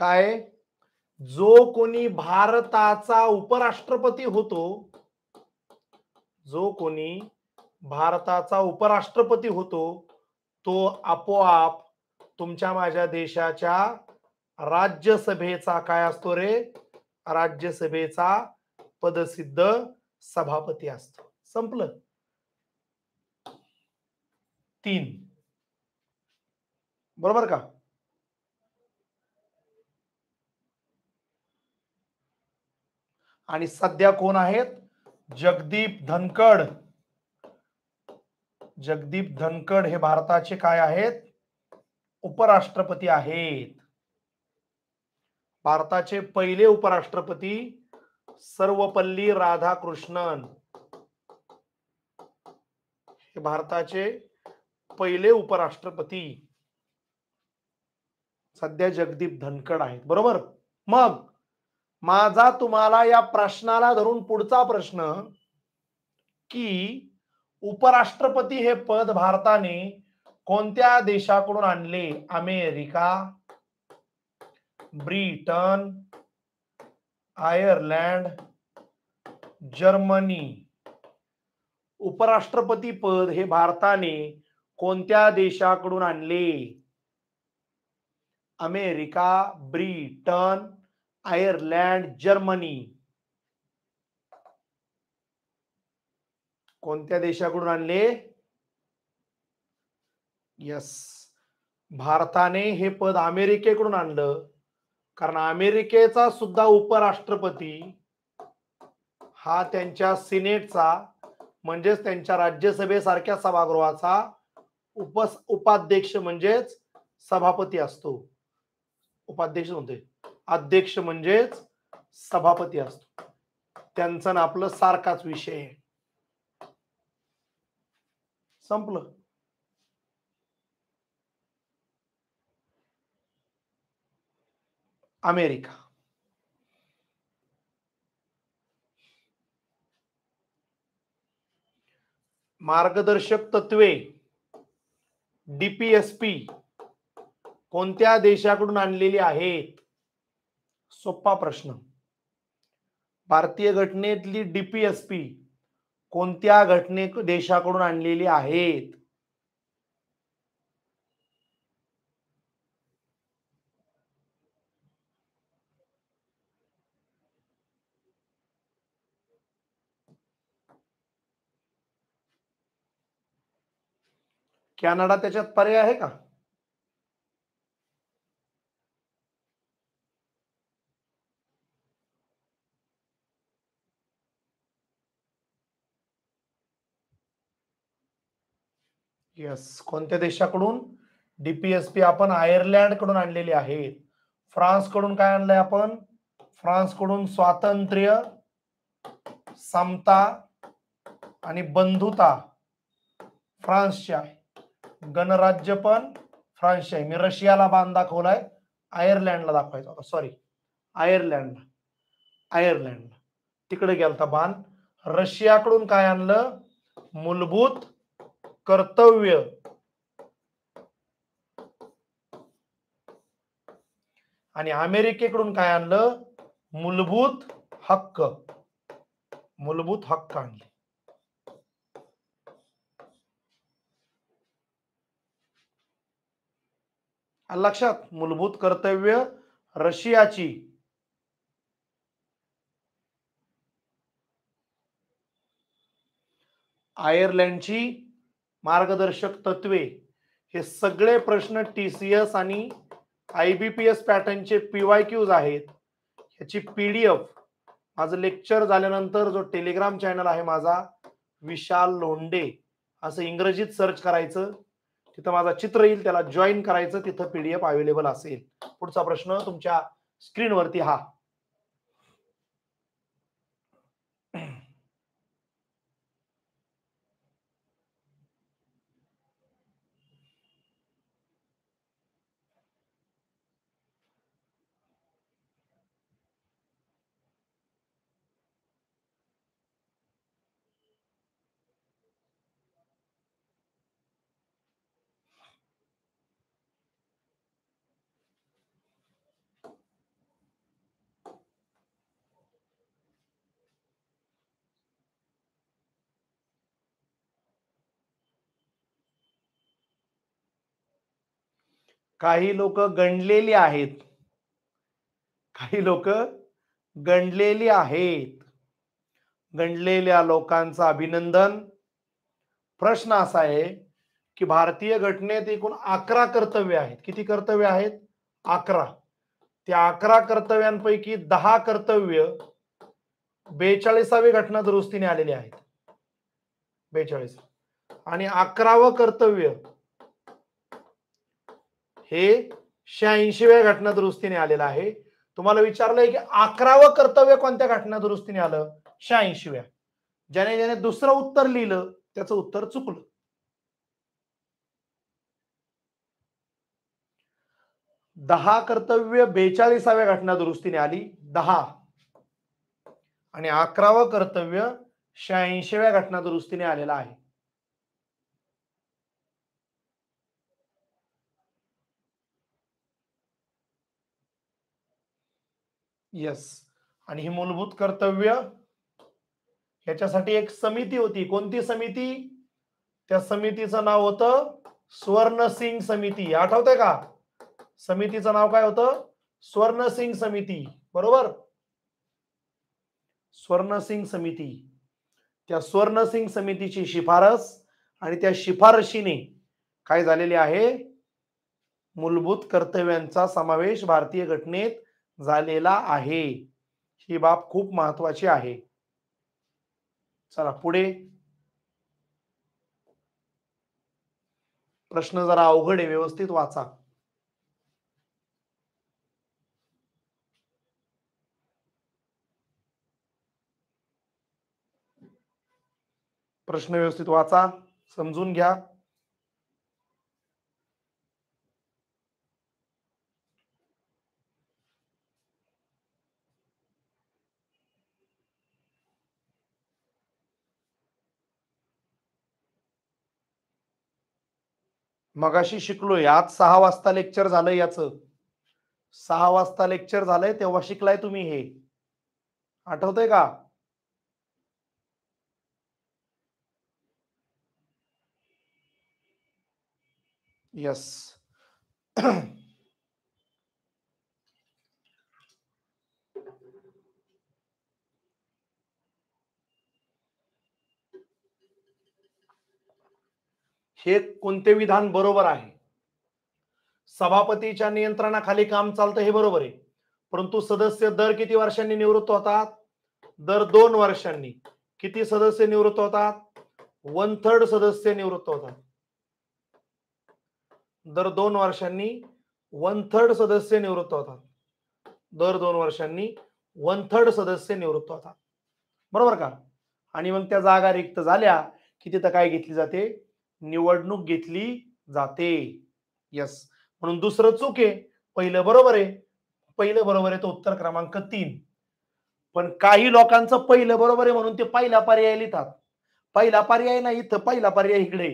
काय जो कोणी भारताचा उपराष्ट्रपती होतो जो कोणी भारताचा उपराष्ट्रपती होतो तो आपोआप तुमच्या माझ्या देशाच्या राज्यसभेचा काय असतो रे राज्यसभेचा पदसिद्ध सभापती असतो संपलं तीन बरोबर का आणि सध्या कोण आहेत जगदीप धनकड जगदीप धनकड हे भारताचे काय आहेत उपराष्ट्रपती आहेत भारताचे पहिले उपराष्ट्रपती सर्वपल्ली राधाकृष्णन हे भारताचे पहिले उपराष्ट्रपती सध्या जगदीप धनकड आहेत बरोबर मग माझा तुम्हाला या प्रश्नाला धरून पुढचा प्रश्न की उपराष्ट्रपती हे पद भारताने कोणत्या देशाकडून आणले अमेरिका ब्रिटन आयर्लंड जर्मनी उपराष्ट्रपती पद हे भारताने कोणत्या देशाकडून आणले अमेरिका ब्रिटन आयर्लंड जर्मनी कोणत्या देशाकडून आणले यस भारताने हे पद अमेरिकेकडून आणलं कारण अमेरिकेचा सुद्धा उपराष्ट्रपती हा त्यांच्या सिनेटचा म्हणजेच त्यांच्या राज्यसभेसारख्या सभागृहाचा उप उपाध्यक्ष म्हणजेच सभापती असतो उपाध्यक्ष होते अध्यक्ष म्हणजेच सभापती असतो त्यांचा ना आपलं सारखाच विषय आहे संपलं अमेरिका मार्गदर्शक तत्वे डीपीएसपी कोणत्या देशाकडून आणलेली आहेत सोपा प्रश्न भारतीय घटनेतली डीपीएसपी कोणत्या घटने देशाकडून आणलेली आहेत कॅनडा त्याच्यात पर्याय आहे का येस कोणत्या देशाकडून डीपीएसपी आपण आयर्लंड कडून आणलेली आहे फ्रान्सकडून काय आणलंय आपण फ्रान्सकडून स्वातंत्र्य समता आणि बंधुता फ्रान्सची आहे गणराज्य पण फ्रान्सची आहे मी रशियाला बांध दाखवलाय आयर्लंडला दाखवायचा होता सॉरी आयर्लंडला आयर्लंड तिकडे गेलता बांध रशियाकडून काय आणलं मूलभूत कर्तव्य आणि अमेरिकेकडून काय आणलं मूलभूत हक्क मूलभूत हक्क आणले लक्षात मूलभूत कर्तव्य रशियाची आयर्लंडची मार्गदर्शक तत्वे हे सगळे प्रश्न टी सी एस आणि आय बी पी एस पॅटर्नचे वाय क्यूज आहेत ह्याची पीडीएफ माझं लेक्चर झाल्यानंतर जो टेलिग्राम चॅनल आहे माझा विशाल लोंडे असं इंग्रजीत सर्च करायचं तिथं माझा चित्र येईल त्याला जॉईन करायचं तिथं पीडीएफ अवेलेबल असेल पुढचा प्रश्न तुमच्या स्क्रीनवरती हा काही लोक गणलेली आहेत काही लोक गणलेली आहेत गणलेल्या लोकांचं अभिनंदन प्रश्न असा आहे की भारतीय घटनेत एकूण अकरा कर्तव्य आहेत किती कर्तव्य आहेत अकरा त्या अकरा कर्तव्यांपैकी दहा कर्तव्य बेचाळीसावी घटना दुरुस्तीने आलेली आहेत बेचाळीस आणि अकरावं कर्तव्य हे शहाऐंशीव्या घटना दुरुस्तीने आलेलं आहे तुम्हाला विचारलंय की अकरावं कर्तव्य कोणत्या घटना दुरुस्तीने आलं शहाऐंशीव्या ज्याने ज्याने दुसरं उत्तर लिहिलं त्याचं उत्तर चुकलं दहा कर्तव्य बेचाळीसाव्या घटना दुरुस्तीने आली दहा आणि अकरावं कर्तव्य शहाऐंशीव्या घटना दुरुस्तीने आलेलं आहे येस आणि ही मूलभूत कर्तव्य याच्यासाठी एक समिती होती कोणती समिती त्या समितीचं नाव होतं स्वर्णसिंग समिती आठवतंय का समितीचं नाव काय होतं स्वर्णसिंग समिती बरोबर स्वर्णसिंग समिती त्या स्वर्णसिंग समितीची शिफारस आणि त्या शिफारशीने काय झालेली आहे मूलभूत कर्तव्यांचा समावेश भारतीय घटनेत झालेला आहे ही बाब खूप महत्वाची आहे चला पुढे प्रश्न जरा अवघड आहे व्यवस्थित वाचा प्रश्न व्यवस्थित वाचा समजून घ्या मगाशी शिकलो आज सहा वाजता लेक्चर झालंय याचं सहा वाजता लेक्चर झालंय तेव्हा शिकलाय तुम्ही हे आठवतंय का यस हे कोणते विधान बरोबर आहे सभापतीच्या नियंत्रणाखाली काम चालतं हे बरोबर आहे परंतु सदस्य दर किती वर्षांनी निवृत्त होतात दर दोन वर्षांनी किती सदस्य निवृत्त होतात वन थर्ड सदस्य निवृत्त होतात दर दोन वर्षांनी वन थर्ड सदस्य निवृत्त होतात दर दोन वर्षांनी वन थर्ड सदस्य निवृत्त होतात बरोबर का आणि मग त्या जागा रिक्त झाल्या की तिथं काय घेतली जाते निवडणूक घेतली जाते यस म्हणून दुसरं चूक आहे पहिलं बरोबर आहे पहिलं बरोबर आहे तो उत्तर क्रमांक तीन पण काही लोकांचं पहिलं बरोबर आहे म्हणून ते पहिला पर्याय लिहितात पहिला पर्याय नाही इथं पहिला पर्याय इकडे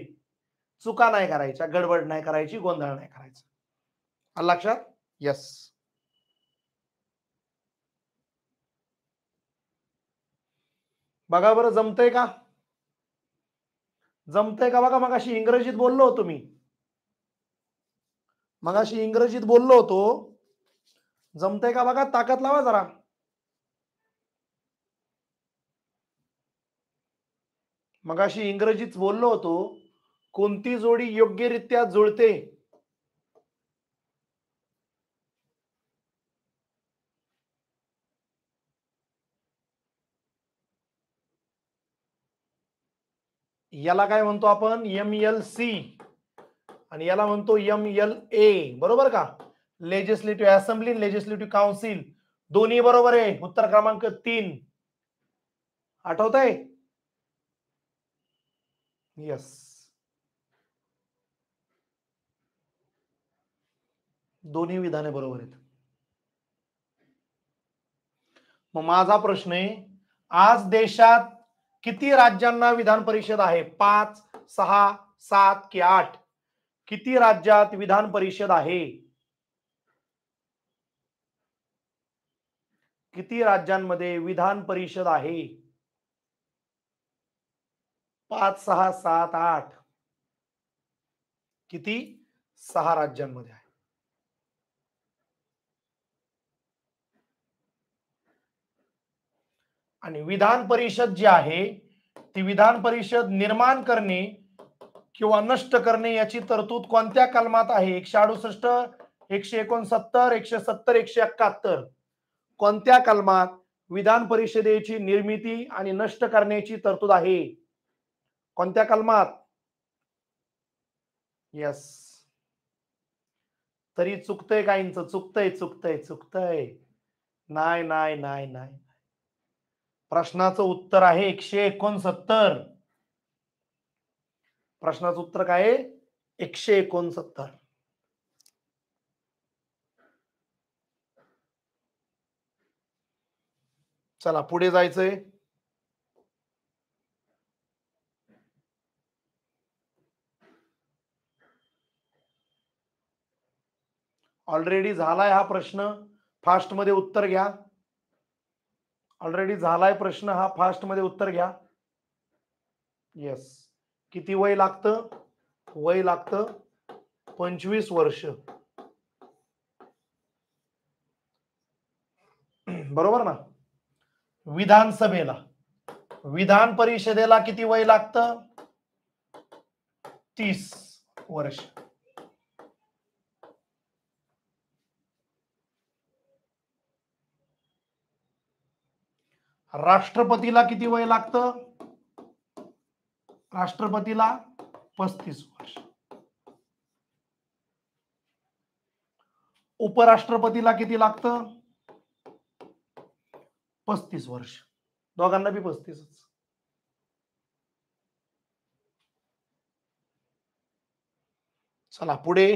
चुका नाही करायच्या गडबड नाही करायची गोंधळ नाही करायचा लक्षात यस बघा बरं जमतंय का जमतंय का बघा मगाशी इंग्रजीत बोललो होतो मी मगाशी इंग्रजीत बोललो होतो जमतंय का बघा ताकद लावा जरा मगाशी इंग्रजीत बोललो होतो कोणती जोडी योग्यरित्या जुळते याला काय म्हणतो आपण एम एल सी आणि याला म्हणतो एम एल ए बरोबर का लेजिस्लेटिव्ह असेंब्ली लेजिस्लेटिव्ह काउन्सिल दोन्ही बरोबर आहे उत्तर क्रमांक तीन आठवत आहे यस दोन्ही विधाने बरोबर आहेत मग माझा प्रश्न आहे आज देशात किती राज्यांना विधान परिषद आहे पाच सहा सात कि आठ किती राज्यात विधान परिषद आहे किती राज्यांमध्ये विधान परिषद आहे पाच सहा सात आठ किती सहा राज्यांमध्ये आहे आणि विधान परिषद जी आहे ती विधान परिषद निर्माण करणे किंवा नष्ट करणे याची तरतूद कोणत्या कलमात आहे एकशे अडुसष्ट एकशे एकोणसत्तर एकशे सत्तर एकशे एकाहत्तर कोणत्या कलमात विधान परिषदेची निर्मिती आणि नष्ट करण्याची तरतूद आहे कोणत्या कलमात यस तरी चुकतंय काहींच चुकतंय चुकतंय चुकतंय नाही नाही नाही नाही प्रश्नाचं उत्तर आहे एकशे एकोणसत्तर प्रश्नाचं उत्तर काय आहे एकशे एकोणसत्तर चला पुढे जायचंय ऑलरेडी झालाय हा प्रश्न फास्ट मध्ये उत्तर घ्या ऑलरेडी झालाय प्रश्न हा फास्ट मध्ये उत्तर घ्या येस किती वय लागत वय लागतं पंचवीस वर्ष बरोबर ना विधानसभेला विधान परिषदेला किती वय लागतं तीस वर्ष राष्ट्रपतीला किती वय लागतं राष्ट्रपतीला पस्तीस वर्ष उपराष्ट्रपतीला किती लागतं पस्तीस वर्ष दोघांना बी पस्तीसच चला पुढे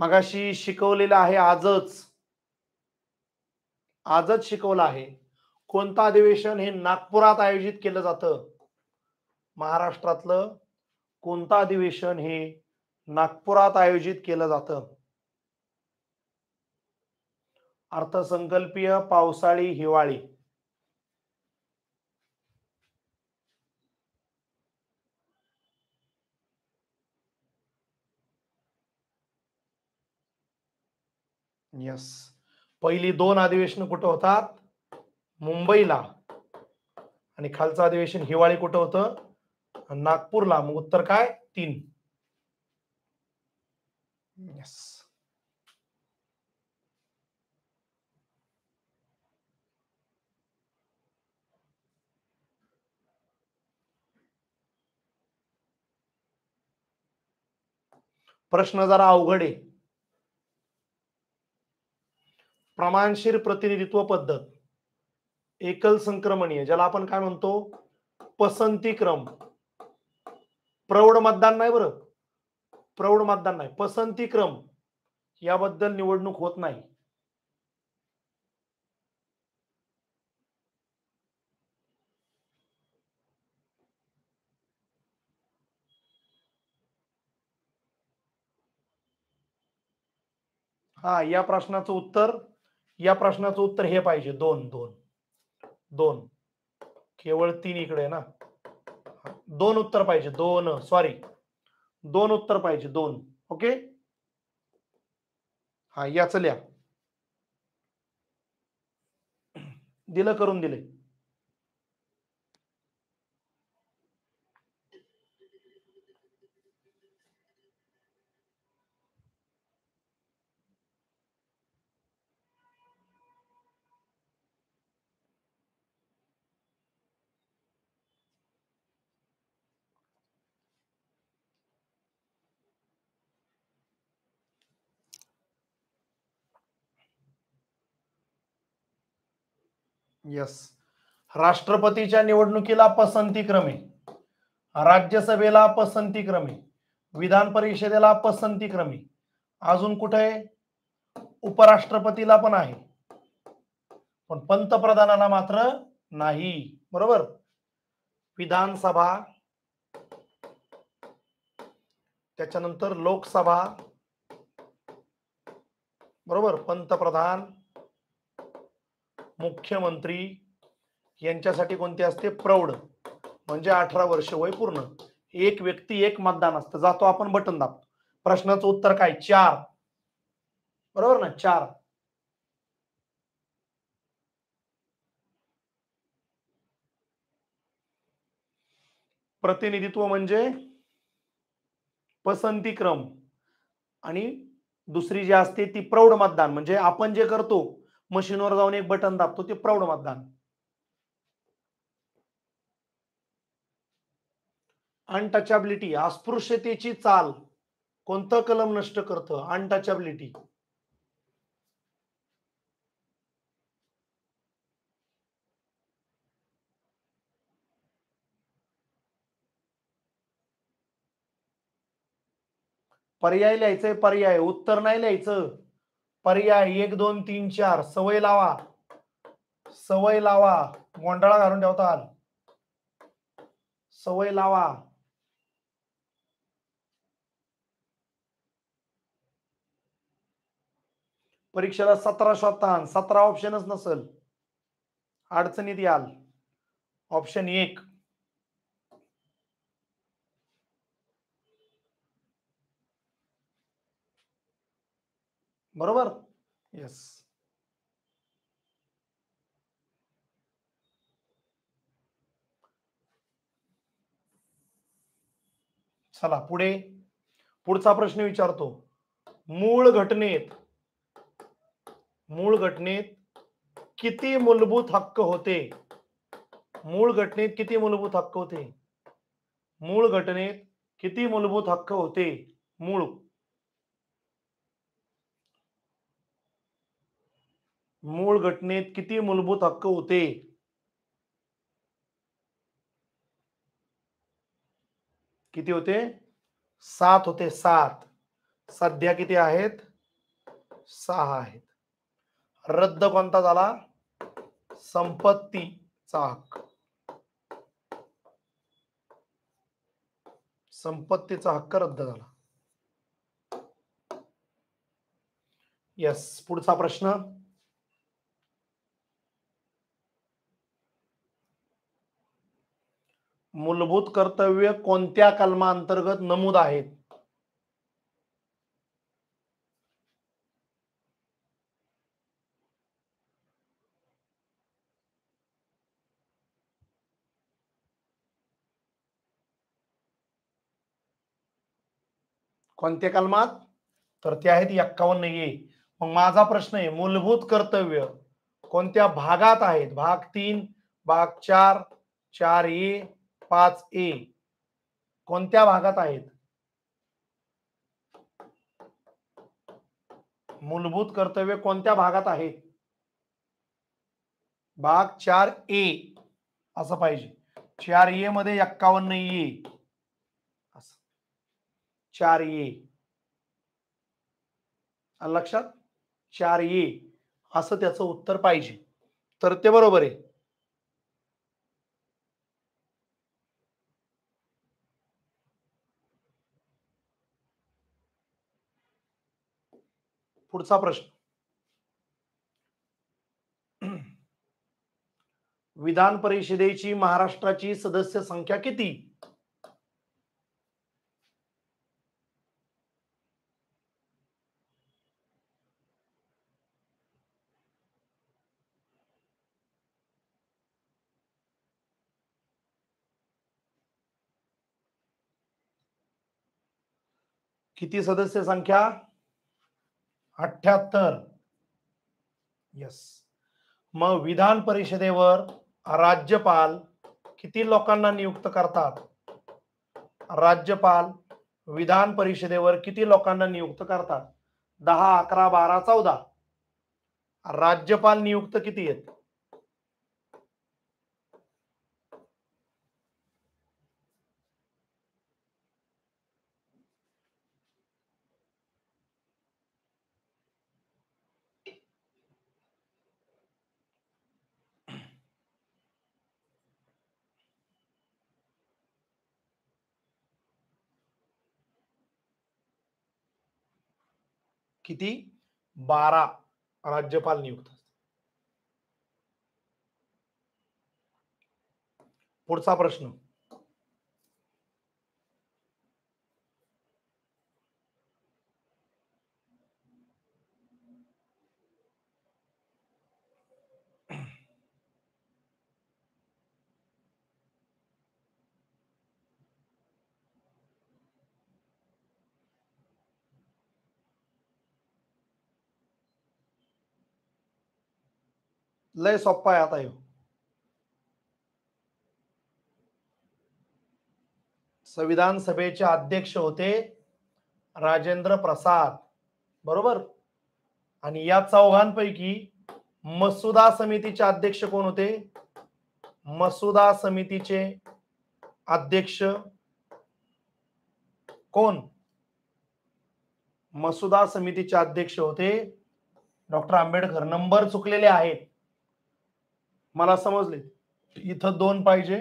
मगाशी शिकवलेलं आहे आजच आजच शिकवलं आहे कोणतं अधिवेशन हे नागपुरात आयोजित केलं जातं महाराष्ट्रातलं कोणतं अधिवेशन हे नागपुरात आयोजित केलं जातं अर्थसंकल्पीय पावसाळी हिवाळी यस पहिली दोन अधिवेशन कुठं होतात मुंबईला आणि खालचं अधिवेशन हिवाळी कुठं होतं नागपूरला मग उत्तर काय तीन yes. प्रश्न जरा अवघड आहे प्रमाणशीर प्रतिनिधित्व पद्धत एकल संक्रमणीय ज्याला आपण काय म्हणतो पसंती क्रम प्रौढ मतदान नाही बरं प्रौढ मतदान नाही पसंती क्रम याबद्दल निवडणूक होत नाही हा या प्रश्नाचं उत्तर या प्रश्नाचं उत्तर हे पाहिजे दोन दोन दोन केवळ तीन इकडे ना दोन उत्तर पाहिजे दोन सॉरी दोन उत्तर पाहिजे दोन ओके हा याच लिहा दिलं करून दिले यस राष्ट्रपतीच्या निवडणुकीला पसंती क्रमे राज्यसभेला पसंती क्रमे विधान परिषदेला पसंती क्रमे अजून कुठे उपराष्ट्रपतीला पण आहे पण पंतप्रधानाला मात्र नाही बरोबर विधानसभा त्याच्यानंतर लोकसभा बरोबर पंतप्रधान मुख्यमंत्री यांच्यासाठी कोणते असते प्रौढ म्हणजे अठरा वर्ष वय पूर्ण एक व्यक्ती एक मतदान असतं जातो आपण बटन दाबतो प्रश्नाचं उत्तर काय चार बरोबर ना चार प्रतिनिधित्व म्हणजे पसंती क्रम आणि दुसरी जी असते ती प्रौढ मतदान म्हणजे आपण जे करतो मशीनवर जाऊन एक बटन दाबतो ते प्रौढ मतदान अनटचॅबिलिटी अस्पृश्यतेची चाल कोणतं कलम नष्ट करतं अनटचॅबिलिटी पर्याय लिहायचंय पर्याय उत्तर नाही लिहायचं पर्याय एक दोन तीन चार सवय लावा सवय लावा गोंधळा घालून ठेवतात सवय लावा परीक्षेला सतरा शोधतान सतरा ऑप्शनच नसल अडचणीत याल ऑप्शन एक बरोबर येस चला पुढे पुढचा प्रश्न विचारतो मूळ घटनेत मूळ घटनेत किती मूलभूत हक्क होते मूळ घटनेत किती मूलभूत हक्क होते मूळ घटनेत किती मूलभूत हक्क होते मूळ मूळ घटनेत किती मूलभूत हक्क होते किती होते सात होते सात सध्या किती आहेत सहा आहेत रद्द कोणता झाला संपत्तीचा हक्क संपत्तीचा हक्क रद्द झाला यस पुढचा प्रश्न मूलभूत कर्तव्य कोणत्या कलमांतर्गत नमूद आहेत कोणत्या कलमात तर ते आहेत एक्कावन्न ए मग माझा प्रश्न आहे मूलभूत कर्तव्य कोणत्या भागात आहेत भाग तीन भाग चार चार ए पाच ए कोणत्या भागात आहेत मूलभूत कर्तव्य कोणत्या भागात आहेत भाग चार ए असं पाहिजे चार ए मध्ये एक्कावन्न ए चार ए लक्षात चार ए असं त्याचं उत्तर पाहिजे तर ते बरोबर आहे पुढचा प्रश्न विधान परिषदेची महाराष्ट्राची सदस्य संख्या किती किती सदस्य संख्या अठ्याहत्तर यस मग विधान परिषदेवर राज्यपाल किती लोकांना नियुक्त करतात राज्यपाल विधान परिषदेवर किती लोकांना नियुक्त करतात दहा अकरा बारा चौदा राज्यपाल नियुक्त किती आहेत किती बारा राज्यपाल नियुक्त पुढचा प्रश्न लय सोप्पा आहे आता येऊ संविधान सभेचे अध्यक्ष होते राजेंद्र प्रसाद बरोबर आणि या चौघांपैकी मसुदा समितीचे अध्यक्ष कोण होते मसुदा समितीचे अध्यक्ष कोण मसुदा समितीचे अध्यक्ष होते डॉक्टर आंबेडकर नंबर चुकलेले आहेत मला समजले इथं दोन पाहिजे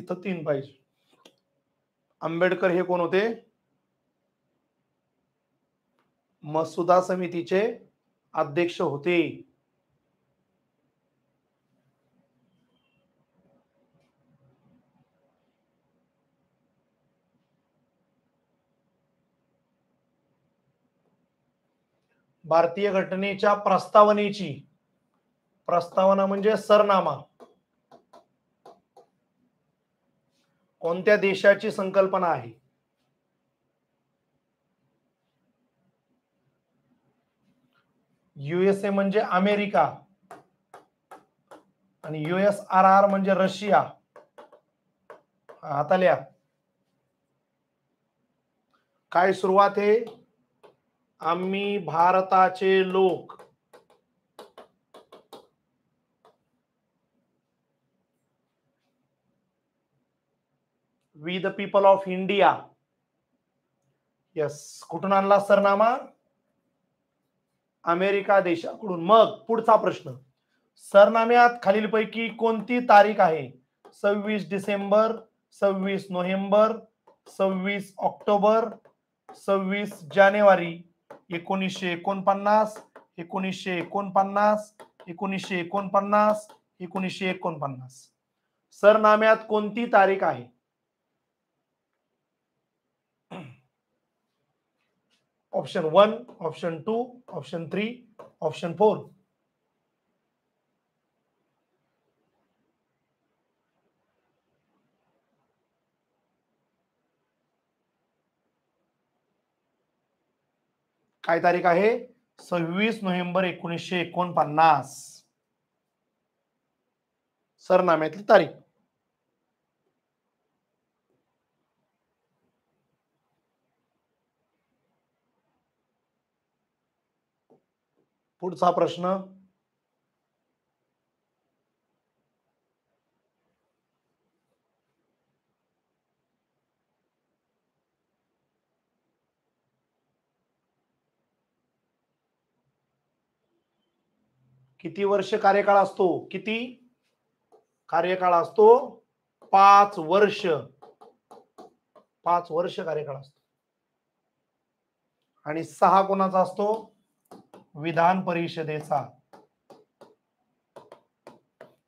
इथं तीन पाहिजे आंबेडकर हे कोण होते मसुदा समितीचे अध्यक्ष होते भारतीय घटनेच्या प्रस्तावनेची प्रस्तावना म्हणजे सरनामा कोणत्या देशाची संकल्पना आहे युएसए म्हणजे अमेरिका आणि युएस आर आर म्हणजे रशिया आता हाताल्या काय सुरुवात आहे आम्ही भारताचे लोक we the people of India yes कुठून आणला सरनामा अमेरिका देशाकडून मग पुढचा प्रश्न सरनाम्यात खालीलपैकी कोणती तारीख आहे सव्वीस डिसेंबर सव्वीस नोव्हेंबर सव्वीस ऑक्टोबर सव्वीस जानेवारी एकोणीसशे एकोणपन्नास एकोणीसशे एकोणपन्नास एकोणीसशे एकोणपन्नास एकोणीसशे एकोणपन्नास सरनाम्यात कोणती तारीख आहे option one option two option three option four का तारीख है सवीस नोवेबर एकोणीसशे एकोणपन्नास सरनाम्यातली तारीख पुढचा प्रश्न किती वर्ष कार्यकाळ असतो किती कार्यकाळ असतो पाच वर्ष पाच वर्ष कार्यकाळ असतो आणि सहा कोणाचा असतो विधान परिषदेचा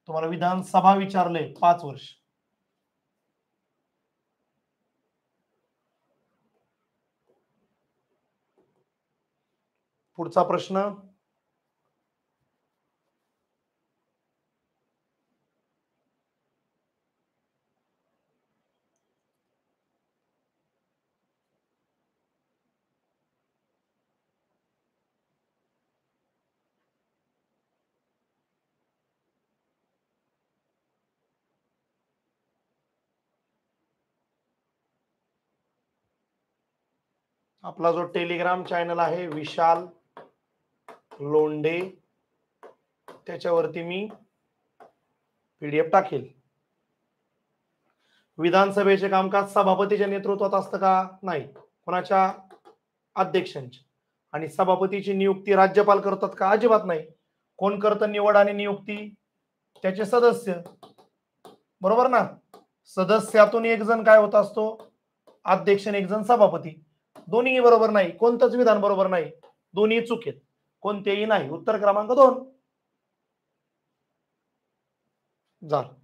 तुम्हाला विधानसभा विचारले पाच वर्ष पुढचा प्रश्न आपला जो टेलिग्राम चॅनल आहे विशाल लोंडे त्याच्यावरती मी पीडीएफ टाकेल विधानसभेचे कामकाज सभापतीच्या नेतृत्वात असतं का नाही कोणाच्या अध्यक्षांच्या आणि सभापतीची नियुक्ती राज्यपाल करतात का अजिबात नाही कोण करतं निवड आणि नियुक्ती त्याचे सदस्य बरोबर ना सदस्यातून एक जण काय होत असतो अध्यक्ष एक जण सभापती दोन्ही बरोबर नाही कोणतंच विधान बरोबर नाही दोन्ही चुकीत कोणतेही नाही उत्तर क्रमांक दोन झालं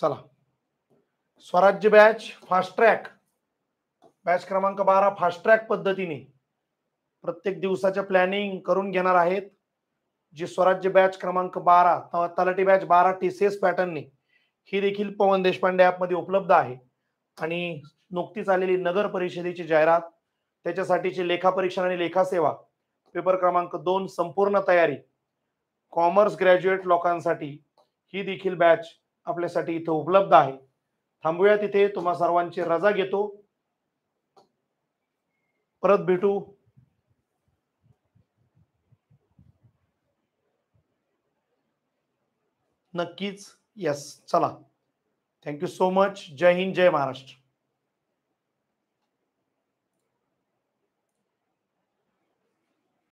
चला स्वराज्य बॅच फास्ट ट्रॅक बॅच क्रमांक बारा फास्ट ट्रॅक पद्धतीने प्रत्येक दिवसाच्या प्लॅनिंग करून घेणार आहेत जे स्वराज्य बॅच क्रमांक बारा तलाठी बॅच बारा टी सी एस पॅटर्नने ही देखील पवन देशपांडे ॲपमध्ये उपलब्ध आहे आणि नुकतीच आलेली नगर परिषदेची जाहिरात त्याच्यासाठीची लेखापरीक्षण आणि लेखा सेवा पेपर क्रमांक दोन संपूर्ण तयारी कॉमर्स ग्रॅज्युएट लोकांसाठी ही देखील बॅच आपल्यासाठी इथं उपलब्ध आहे थांबूया तिथे तुम्हा सर्वांची रजा घेतो परत भेटू नक्कीच येस चला थँक्यू सो मच जय हिंद जय महाराष्ट्र